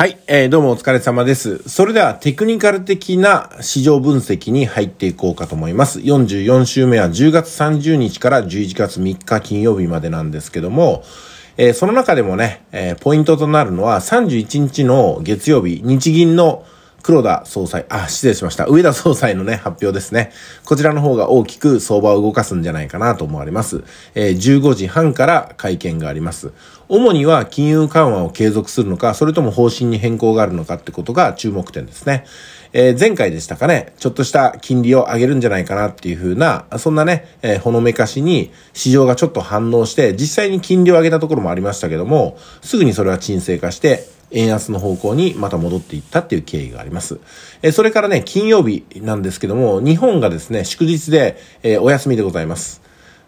はい、えー、どうもお疲れ様です。それではテクニカル的な市場分析に入っていこうかと思います。44週目は10月30日から11月3日金曜日までなんですけども、えー、その中でもね、えー、ポイントとなるのは31日の月曜日、日銀の黒田総裁、あ、失礼しました。上田総裁のね、発表ですね。こちらの方が大きく相場を動かすんじゃないかなと思われます。えー、15時半から会見があります。主には金融緩和を継続するのか、それとも方針に変更があるのかってことが注目点ですね。えー、前回でしたかね、ちょっとした金利を上げるんじゃないかなっていうふうな、そんなね、えー、ほのめかしに市場がちょっと反応して、実際に金利を上げたところもありましたけども、すぐにそれは沈静化して、円安の方向にまた戻っていったっていう経緯があります。えそれからね、金曜日なんですけども、日本がですね、祝日で、えお休みでございます。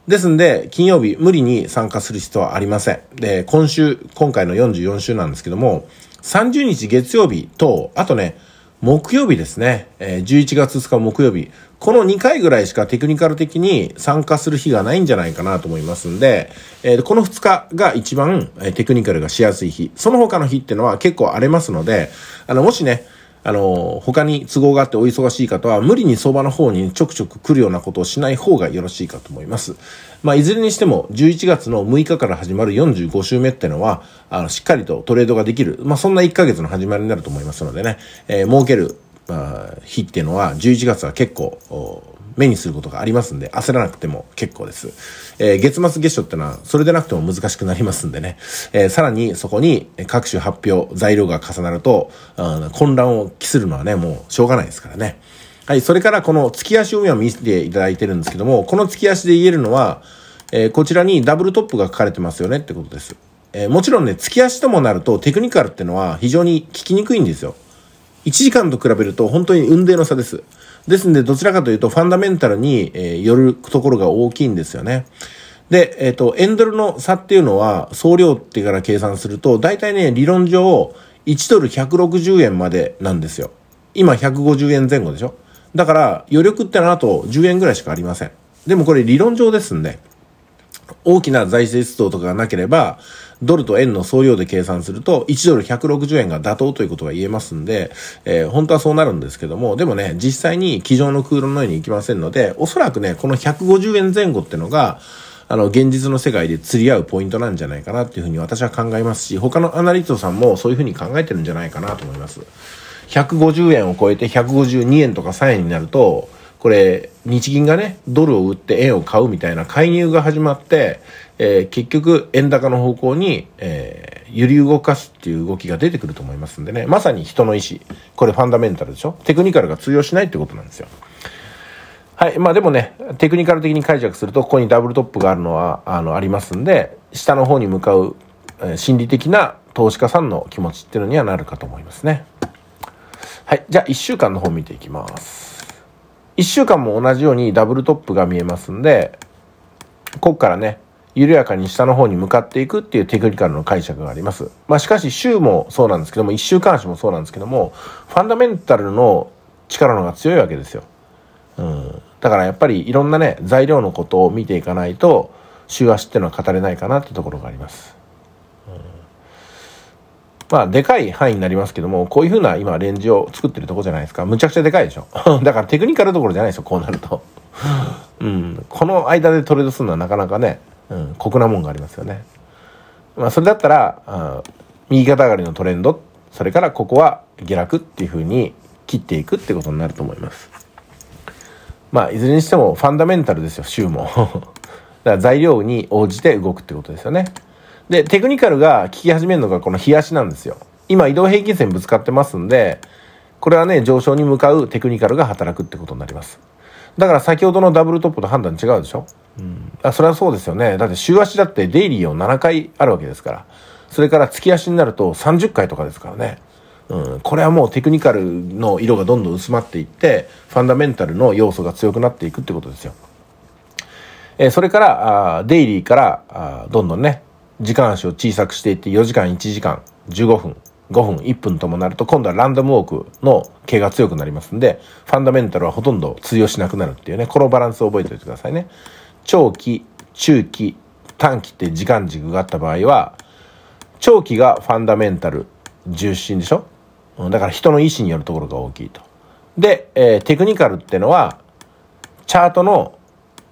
ですんで、金曜日無理に参加する必要はありません。で、今週、今回の44週なんですけども、30日月曜日と、あとね、木曜日ですね、え11月2日木曜日、この2回ぐらいしかテクニカル的に参加する日がないんじゃないかなと思いますんで、えー、この2日が一番テクニカルがしやすい日。その他の日ってのは結構荒れますので、あの、もしね、あの、他に都合があってお忙しい方は、無理に相場の方にちょくちょく来るようなことをしない方がよろしいかと思います。まあ、いずれにしても、11月の6日から始まる45週目ってのは、あの、しっかりとトレードができる、まあ、そんな1ヶ月の始まりになると思いますのでね、えー、儲ける、まあ、日っていうのは、11月は結構、目にすることがありますんで、焦らなくても結構です。えー、月末月初ってのは、それでなくても難しくなりますんでね。えー、さらにそこに各種発表、材料が重なると、混乱を期するのはね、もうしょうがないですからね。はい、それからこの月足を見せていただいてるんですけども、この月足で言えるのは、えー、こちらにダブルトップが書かれてますよねってことです。えー、もちろんね、月足ともなるとテクニカルってのは非常に聞きにくいんですよ。1時間と比べると本当に運命の差です。ですんで、どちらかというと、ファンダメンタルに、えー、よるところが大きいんですよね。で、えっ、ー、と、ンドルの差っていうのは、総量ってから計算すると、大体ね、理論上、1ドル160円までなんですよ。今、150円前後でしょだから、余力ってのはあと10円ぐらいしかありません。でもこれ理論上ですんで、ね、大きな財政出動とかがなければ、ドルと円の総量で計算すると、1ドル160円が妥当ということが言えますんで、えー、本当はそうなるんですけども、でもね、実際に机上の空論のようにいきませんので、おそらくね、この150円前後ってのが、あの、現実の世界で釣り合うポイントなんじゃないかなっていうふうに私は考えますし、他のアナリストさんもそういうふうに考えてるんじゃないかなと思います。150円を超えて152円とか3円になると、これ、日銀がね、ドルを売って円を買うみたいな介入が始まって、えー、結局、円高の方向に、えー、揺り動かすっていう動きが出てくると思いますんでね、まさに人の意思。これファンダメンタルでしょテクニカルが通用しないってことなんですよ。はい。まあでもね、テクニカル的に解釈すると、ここにダブルトップがあるのは、あの、ありますんで、下の方に向かう、えー、心理的な投資家さんの気持ちっていうのにはなるかと思いますね。はい。じゃあ、1週間の方見ていきます。1週間も同じようにダブルトップが見えますんで、こっからね、緩やかに下の方に向かっていくっていうテクニカルの解釈があります。まあしかし週もそうなんですけども、1週間足もそうなんですけども、ファンダメンタルの力の方が強いわけですよ。うん。だからやっぱりいろんなね、材料のことを見ていかないと、週足っていうのは語れないかなってところがあります。まあ、でかい範囲になりますけども、こういう風な今レンジを作ってるとこじゃないですか。むちゃくちゃでかいでしょ。だからテクニカルどころじゃないですよ、こうなると。うん。この間でトレードするのはなかなかね、うん、酷なもんがありますよね。まあ、それだったら、右肩上がりのトレンド、それからここは下落っていう風に切っていくってことになると思います。まあ、いずれにしてもファンダメンタルですよ、週も。だから材料に応じて動くってことですよね。で、テクニカルが効き始めるのがこの冷やしなんですよ。今移動平均線ぶつかってますんで、これはね、上昇に向かうテクニカルが働くってことになります。だから先ほどのダブルトップと判断違うでしょうん。あ、それはそうですよね。だって週足だってデイリーを7回あるわけですから。それから月足になると30回とかですからね。うん。これはもうテクニカルの色がどんどん薄まっていって、ファンダメンタルの要素が強くなっていくってことですよ。えー、それから、あデイリーから、あどんどんね、時間足を小さくしていって4時間1時間15分5分1分ともなると今度はランダムウォークの毛が強くなりますんでファンダメンタルはほとんど通用しなくなるっていうねこのバランスを覚えておいてくださいね長期中期短期って時間軸があった場合は長期がファンダメンタル重心でしょだから人の意思によるところが大きいとで、えー、テクニカルってのはチャートの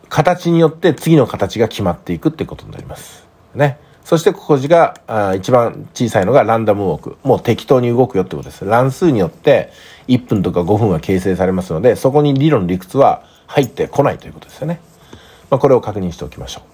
形によって次の形が決まっていくってことになりますねそしてここがあ一番小さいのがランダムウォーク。もう適当に動くよってことです。乱数によって1分とか5分は形成されますので、そこに理論理屈は入ってこないということですよね。まあ、これを確認しておきましょう。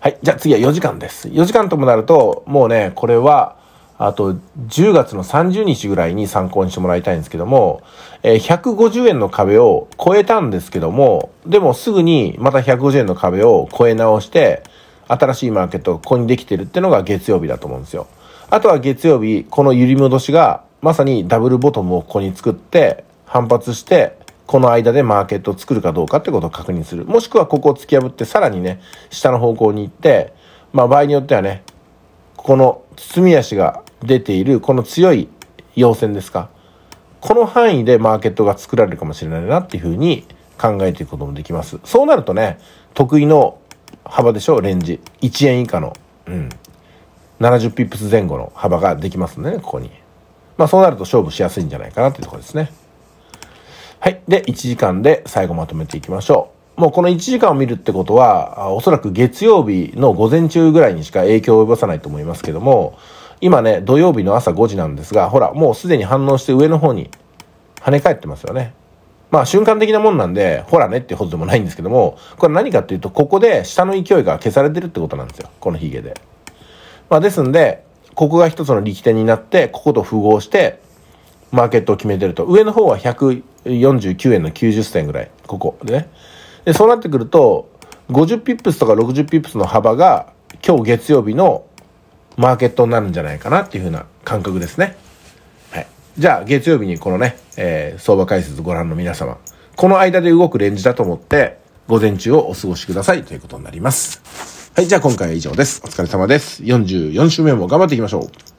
はい。じゃあ次は4時間です。4時間ともなると、もうね、これは、あと10月の30日ぐらいに参考にしてもらいたいんですけども、えー、150円の壁を超えたんですけども、でもすぐにまた150円の壁を超え直して、新しいマーケットがここにできてるってのが月曜日だと思うんですよ。あとは月曜日、この揺り戻しが、まさにダブルボトムをここに作って、反発して、この間でマーケットを作るかどうかってことを確認する。もしくはここを突き破って、さらにね、下の方向に行って、まあ場合によってはね、この包み足が出ている、この強い陽線ですか。この範囲でマーケットが作られるかもしれないなっていうふうに考えていくこともできます。そうなるとね、得意の幅でしょレンジ1円以下のうん70ピップス前後の幅ができますんでねここにまあそうなると勝負しやすいんじゃないかなっていうところですねはいで1時間で最後まとめていきましょうもうこの1時間を見るってことはおそらく月曜日の午前中ぐらいにしか影響を及ぼさないと思いますけども今ね土曜日の朝5時なんですがほらもうすでに反応して上の方に跳ね返ってますよねまあ瞬間的なもんなんで、ほらねってほどでもないんですけども、これ何かっていうと、ここで下の勢いが消されてるってことなんですよ。このヒゲで。まあですんで、ここが一つの力点になって、ここと符合して、マーケットを決めてると。上の方は149円の90銭ぐらい。ここでね。で、そうなってくると、50ピップスとか60ピップスの幅が、今日月曜日のマーケットになるんじゃないかなっていうふうな感覚ですね。じゃあ月曜日にこのね、えー、相場解説ご覧の皆様、この間で動くレンジだと思って、午前中をお過ごしくださいということになります。はい、じゃあ今回は以上です。お疲れ様です。44週目も頑張っていきましょう。